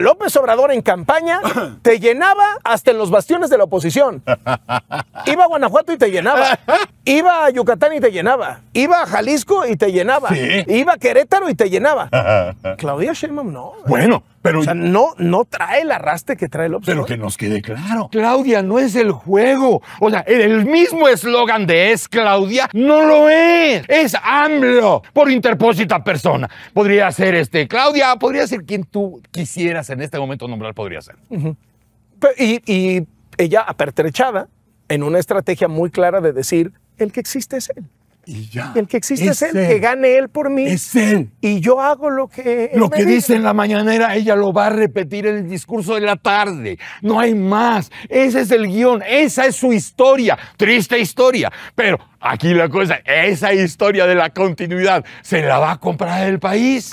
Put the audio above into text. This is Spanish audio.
López Obrador en campaña te llenaba hasta en los bastiones de la oposición. Iba a Guanajuato y te llenaba. Iba a Yucatán y te llenaba. Iba a Jalisco y te llenaba. Iba a Querétaro y te llenaba. Claudia Sheinbaum no. Bueno, pero... O sea, no, no trae el arrastre que trae López. Pero que nos quede claro. Claudia no es el juego. O sea, el mismo eslogan de es Claudia no lo es. Es AMLO por interpósita persona. Podría ser este Claudia, podría ser quien tú quisieras en este momento nombrar, podría ser. y, y ella apertrechada en una estrategia muy clara de decir, el que existe es Él. Y ya. El que existe es, él, que gane Él por mí. Es Él. Y yo hago lo que... lo que dice. dice en la mañanera, ella lo va a repetir en el discurso de la tarde. No hay más. Ese es el guión, esa es su historia. Triste historia. Pero aquí la cosa, esa historia de la continuidad, ¿se la va a comprar el país?